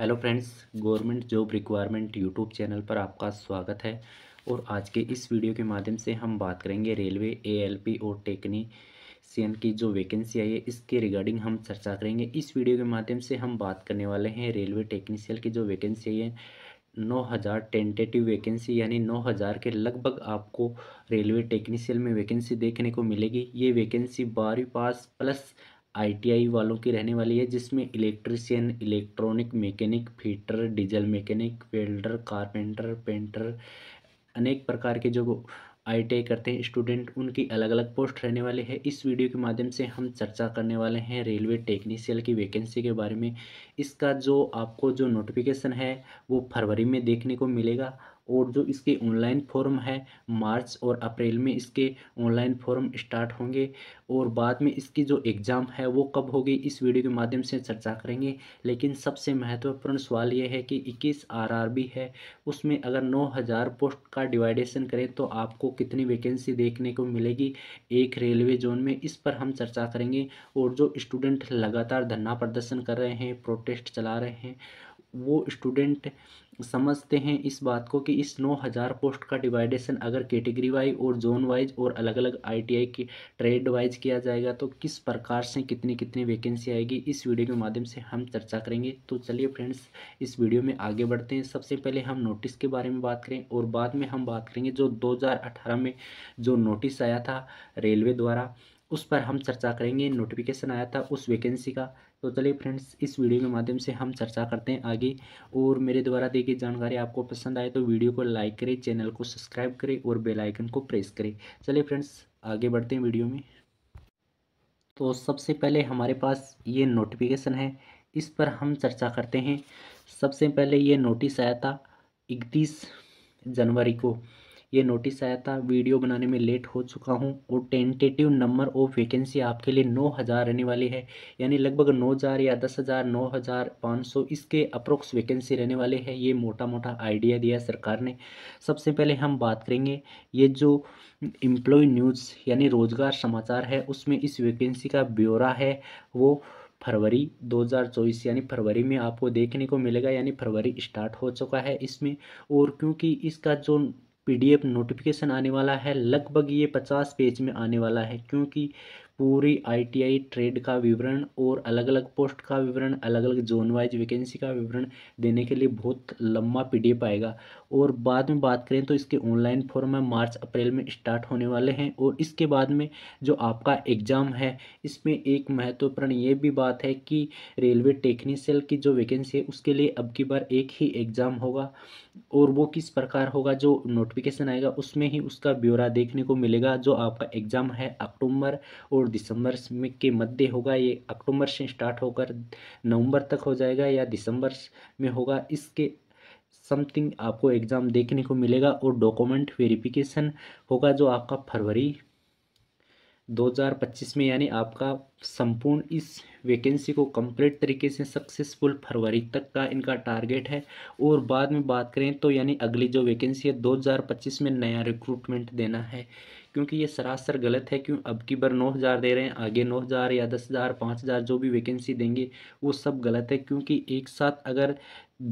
hello friends government job requirement YouTube channel पर आपका स्वागत है और आज के इस वीडियो के माध्यम से हम बात करेंगे रेलवे एएलपी और टेक्नीशियन की जो वैकेंसी आई है इसके रिगार्डिंग हम चर्चा करेंगे इस वीडियो के माध्यम से हम बात करने वाले हैं रेलवे टेक्नीशियल की जो वैकेंसी आई है नौ हज़ार टेंटेटिव वैकेंसी यानी नौ हज़ार के लगभग आपको रेलवे टेक्नीशियल में वैकेंसी देखने को मिलेगी ये वैकेंसी बारहवीं पास प्लस आईटीआई वालों की रहने वाली है जिसमें electrician electronic mechanic fitter diesel mechanic welder carpenter painter अनेक प्रकार के जो आई करते हैं स्टूडेंट उनकी अलग अलग पोस्ट रहने वाले हैं इस वीडियो के माध्यम से हम चर्चा करने वाले हैं रेलवे टेक्नीशियल की वैकेंसी के बारे में इसका जो आपको जो नोटिफिकेशन है वो फरवरी में देखने को मिलेगा और जो इसके ऑनलाइन फॉर्म है मार्च और अप्रैल में इसके ऑनलाइन फॉर्म स्टार्ट होंगे और बाद में इसकी जो एग्ज़ाम है वो कब होगी इस वीडियो के माध्यम से चर्चा करेंगे लेकिन सबसे महत्वपूर्ण सवाल ये है कि इक्कीस आरआरबी है उसमें अगर नौ हज़ार पोस्ट का डिवाइडेशन करें तो आपको कितनी वैकेंसी देखने को मिलेगी एक रेलवे जोन में इस पर हम चर्चा करेंगे और जो स्टूडेंट लगातार धरना प्रदर्शन कर रहे हैं प्रोटेस्ट चला रहे हैं वो स्टूडेंट समझते हैं इस बात को कि इस नौ हज़ार पोस्ट का डिवाइडेशन अगर कैटेगरी वाइज और जोन वाइज और अलग अलग आईटीआई की ट्रेड वाइज किया जाएगा तो किस प्रकार से कितनी कितनी वैकेंसी आएगी इस वीडियो के माध्यम से हम चर्चा करेंगे तो चलिए फ्रेंड्स इस वीडियो में आगे बढ़ते हैं सबसे पहले हम नोटिस के बारे में बात करें और बाद में हम बात करेंगे जो दो में जो नोटिस आया था रेलवे द्वारा उस पर हम चर्चा करेंगे नोटिफिकेशन आया था उस वैकेंसी का तो चलिए फ्रेंड्स इस वीडियो के माध्यम से हम चर्चा करते हैं आगे और मेरे द्वारा दी गई जानकारी आपको पसंद आए तो वीडियो को लाइक करें चैनल को सब्सक्राइब करें और बेल आइकन को प्रेस करें चलिए फ्रेंड्स आगे बढ़ते हैं वीडियो में तो सबसे पहले हमारे पास ये नोटिफिकेशन है इस पर हम चर्चा करते हैं सबसे पहले ये नोटिस आया था इकतीस जनवरी को ये नोटिस आया था वीडियो बनाने में लेट हो चुका हूँ और टेंटेटिव नंबर ऑफ वैकेंसी आपके लिए नौ हज़ार रहने वाली है यानी लगभग नौ हज़ार या दस हज़ार नौ हज़ार पाँच सौ इसके अप्रोक्स वैकेंसी रहने वाले हैं ये मोटा मोटा आइडिया दिया सरकार ने सबसे पहले हम बात करेंगे ये जो एम्प्लॉय न्यूज़ यानी रोज़गार समाचार है उसमें इस वैकेंसी का ब्यौरा है वो फरवरी 2024 यानी फरवरी में आपको देखने को मिलेगा यानी फरवरी स्टार्ट हो चुका है इसमें और क्योंकि इसका जो पीडीएफ नोटिफिकेशन आने वाला है लगभग ये पचास पेज में आने वाला है क्योंकि पूरी आईटीआई ट्रेड का विवरण और अलग अलग पोस्ट का विवरण अलग अलग जोन वाइज वैकेंसी का विवरण देने के लिए बहुत लंबा पीडीएफ आएगा और बाद में बात करें तो इसके ऑनलाइन फॉर्म है मार्च अप्रैल में स्टार्ट होने वाले हैं और इसके बाद में जो आपका एग्ज़ाम है इसमें एक महत्वपूर्ण ये भी बात है कि रेलवे टेक्निशियल की जो वैकेंसी है उसके लिए अब की बार एक ही एग्ज़ाम होगा और वो किस प्रकार होगा जो नोटिफिकेशन आएगा उसमें ही उसका ब्यौरा देखने को मिलेगा जो आपका एग्ज़ाम है अक्टूबर और दिसंबर में के मध्य होगा ये अक्टूबर से स्टार्ट होकर नवंबर तक हो जाएगा या दिसंबर में होगा इसके समथिंग आपको एग्ज़ाम देखने को मिलेगा और डॉक्यूमेंट वेरिफिकेशन होगा जो आपका फरवरी 2025 में यानी आपका संपूर्ण इस वैकेंसी को कंप्लीट तरीके से सक्सेसफुल फरवरी तक का इनका टारगेट है और बाद में बात करें तो यानी अगली जो वैकेंसी है 2025 में नया रिक्रूटमेंट देना है क्योंकि ये सरासर गलत है क्यों अब की बार नौ हज़ार दे रहे हैं आगे नौ हज़ार या दस हज़ार पाँच हज़ार जो भी वैकेंसी देंगे वो सब गलत है क्योंकि एक साथ अगर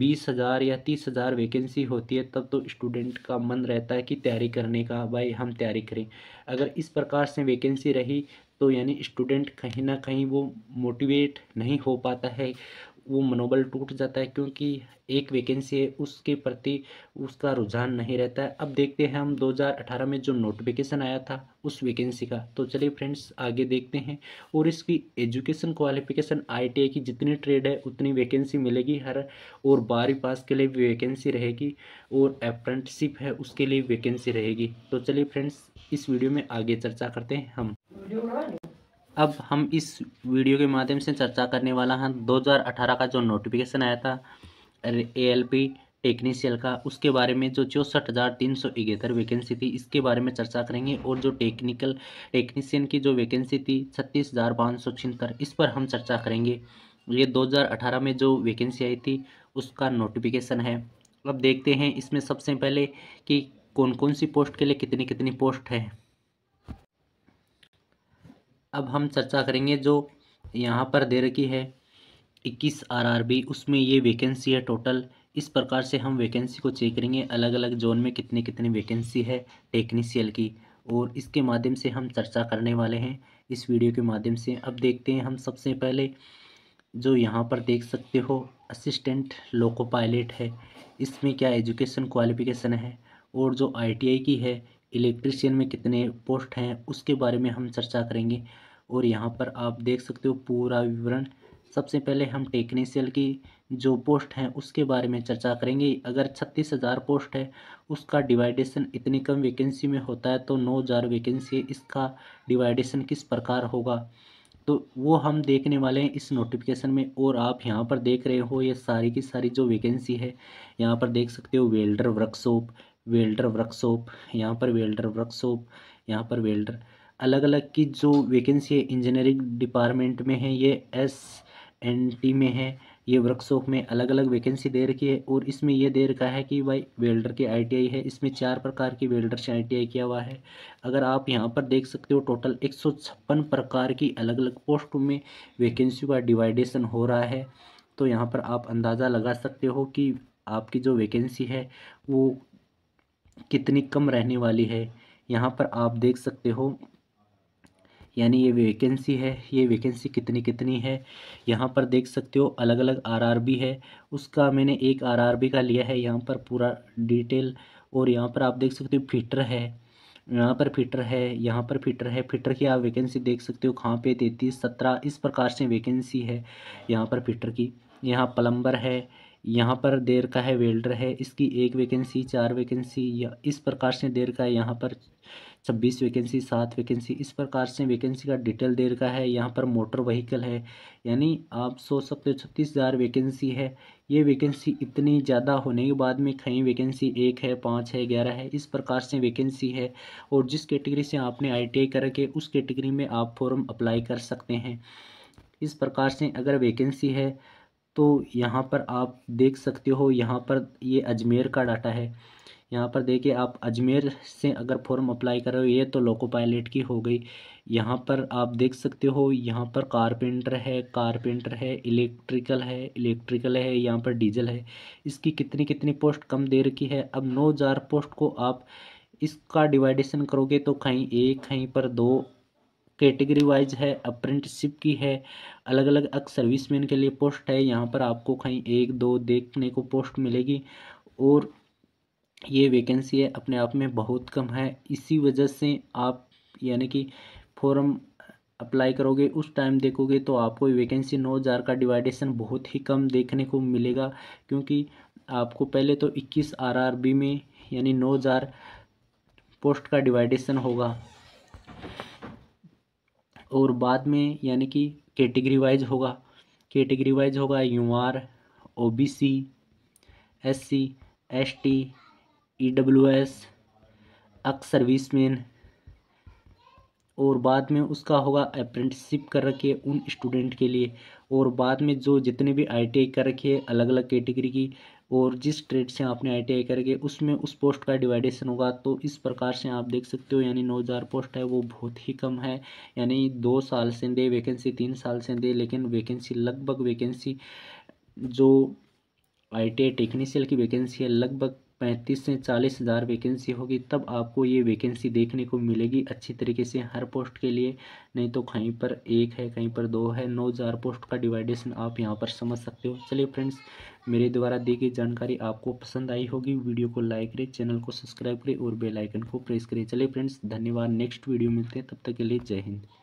बीस हज़ार या तीस हज़ार वैकेंसी होती है तब तो स्टूडेंट का मन रहता है कि तैयारी करने का भाई हम तैयारी करें अगर इस प्रकार से वैकेंसी रही तो यानी स्टूडेंट कहीं ना कहीं वो मोटिवेट नहीं हो पाता है वो मनोबल टूट जाता है क्योंकि एक वैकेंसी है उसके प्रति उसका रुझान नहीं रहता है अब देखते हैं हम 2018 में जो नोटिफिकेशन आया था उस वैकेंसी का तो चलिए फ्रेंड्स आगे देखते हैं और इसकी एजुकेशन क्वालिफिकेशन आईटीआई की जितनी ट्रेड है उतनी वैकेंसी मिलेगी हर और बारहवीं पास के लिए भी वैकेंसी रहेगी और अप्रेंटिसिप है उसके लिए वैकेंसी रहेगी तो चलिए फ्रेंड्स इस वीडियो में आगे चर्चा करते हैं हम अब हम इस वीडियो के माध्यम से चर्चा करने वाला हैं 2018 का जो नोटिफिकेशन आया था ए एल पी टेक्नीशियल का उसके बारे में जो चौंसठ हज़ार तीन सौ इकहत्तर वैकेंसी थी इसके बारे में चर्चा करेंगे और जो टेक्निकल टेक्नीशियन की जो वैकेंसी थी छत्तीस हज़ार पाँच सौ छिहत्तर इस पर हम चर्चा करेंगे ये 2018 में जो वैकेंसी आई थी उसका नोटिफिकेशन है अब देखते हैं इसमें सबसे पहले कि कौन कौन सी पोस्ट के लिए कितनी कितनी पोस्ट हैं अब हम चर्चा करेंगे जो यहाँ पर दे रखी है इक्कीस आरआरबी उसमें ये वैकेंसी है टोटल इस प्रकार से हम वैकेंसी को चेक करेंगे अलग अलग जोन में कितने कितने वैकेंसी है टेक्नीशियल की और इसके माध्यम से हम चर्चा करने वाले हैं इस वीडियो के माध्यम से अब देखते हैं हम सबसे पहले जो यहाँ पर देख सकते हो असिस्टेंट लोको पायलट है इसमें क्या एजुकेशन क्वालिफिकेशन है और जो आईटीआई की है इलेक्ट्रिशियन में कितने पोस्ट हैं उसके बारे में हम चर्चा करेंगे और यहाँ पर आप देख सकते हो पूरा विवरण सबसे पहले हम टेक्नीशियल की जो पोस्ट हैं उसके बारे में चर्चा करेंगे अगर छत्तीस हज़ार पोस्ट है उसका डिवाइडेशन इतनी कम वैकेंसी में होता है तो नौ हज़ार वैकेंसी इसका डिवाइडेशन किस प्रकार होगा तो वो हम देखने वाले हैं इस नोटिफिकेशन में और आप यहाँ पर देख रहे हो ये सारी की सारी जो वैकेंसी है यहाँ पर देख सकते हो वेल्डर वर्कशॉप वेल्डर वर्कशॉप यहाँ पर वेल्डर वर्कशॉप यहाँ पर वेल्डर अलग अलग की जो वैकेंसी है इंजीनियरिंग डिपार्टमेंट में है ये एस एन टी में है ये वर्कशॉप में अलग अलग वैकेंसी दे रखी है और इसमें यह दे रखा है कि भाई वेल्डर की आईटीआई है इसमें चार प्रकार की वेल्डर से आईटीआई किया हुआ है अगर आप यहाँ पर देख सकते हो टोटल एक प्रकार की अलग अलग पोस्ट में वैकेंसी का डिवाइडेशन हो रहा है तो यहाँ पर आप अंदाज़ा लगा सकते हो कि आपकी जो वैकेंसी है वो कितनी कम रहने वाली है यहाँ पर आप देख सकते हो यानी ये वैकेंसी है ये वैकेंसी कितनी कितनी है यहाँ पर देख सकते हो अलग अलग आरआरबी है उसका मैंने एक आरआरबी का लिया है यहाँ पर पूरा डिटेल और यहाँ पर आप देख सकते हो फिटर है यहाँ पर फिटर है यहाँ पर फिटर है फिटर की आप वैकेंसी देख सकते हो कहाँ पे तैतीस सत्रह इस प्रकार से वैकेंसी है यहाँ पर फिटर की यहाँ प्लम्बर है यहाँ पर देर का है वेल्डर है इसकी एक वैकेंसी चार वैकेंसी या इस प्रकार से देर का है यहाँ पर छब्बीस वैकेंसी सात वैकेंसी इस प्रकार से वैकेंसी का डिटेल देर का है यहाँ पर मोटर वहीकल है यानी आप सोच सकते हो छत्तीस हज़ार वैकेंसी है ये वैकेंसी इतनी ज़्यादा होने के बाद में कहीं वैकेंसी एक है पाँच है ग्यारह है इस प्रकार से वैकेंसी है और जिस कैटेगरी से आपने आई करके उस कैटेगरी में आप फॉर्म अप्लाई कर सकते हैं इस प्रकार से अगर वैकेंसी है तो यहाँ पर आप देख सकते हो यहाँ पर ये अजमेर का डाटा है यहाँ पर देखिए आप अजमेर से अगर फॉर्म अप्लाई कर रहे हो ये तो लोको पायलट की हो गई यहाँ पर आप देख सकते हो यहाँ पर कारपेंटर है कारपेंटर है इलेक्ट्रिकल है इलेक्ट्रिकल है यहाँ पर डीजल है इसकी कितनी कितनी पोस्ट कम दे रखी है अब नौ हज़ार पोस्ट को आप इसका डिवाइडेशन करोगे तो कहीं एक कहीं पर दो कैटेगरी वाइज है अप्रेंटिसशिप की है अलग अलग सर्विसमैन के लिए पोस्ट है यहाँ पर आपको कहीं एक दो देखने को पोस्ट मिलेगी और ये वैकेंसी है अपने आप में बहुत कम है इसी वजह से आप यानी कि फॉर्म अप्लाई करोगे उस टाइम देखोगे तो आपको वैकेंसी नौ हज़ार का डिवाइडेशन बहुत ही कम देखने को मिलेगा क्योंकि आपको पहले तो इक्कीस आरआरबी में यानी नौ हज़ार पोस्ट का डिवाइडेशन होगा और बाद में यानी कि कैटेगरी वाइज होगा कैटेगरी वाइज होगा U R O B C S C S T E W S ex serviceman और बाद में उसका होगा अप्रेंटिसिप कर रखे उन स्टूडेंट के लिए और बाद में जो जितने भी आई कर रखे अलग अलग कैटेगरी की और जिस ट्रेड से आपने आई करके उसमें उस पोस्ट का डिवाइडेशन होगा तो इस प्रकार से आप देख सकते हो यानी नौ हज़ार पोस्ट है वो बहुत ही कम है यानी दो साल से दे वैकेंसी तीन साल से दे लेकिन वैकेंसी लगभग वैकेंसी जो आई टी टेक्निशियल की वैकेंसी है लगभग पैंतीस से चालीस हज़ार वैकेंसी होगी तब आपको ये वैकेंसी देखने को मिलेगी अच्छी तरीके से हर पोस्ट के लिए नहीं तो कहीं पर एक है कहीं पर दो है नौ हज़ार पोस्ट का डिवाइडेशन आप यहाँ पर समझ सकते हो चलिए फ्रेंड्स मेरे द्वारा दी गई जानकारी आपको पसंद आई होगी वीडियो को लाइक करें चैनल को सब्सक्राइब करें और बेलाइकन को प्रेस करें चलिए फ्रेंड्स धन्यवाद नेक्स्ट वीडियो मिलते हैं तब तक के लिए जय हिंद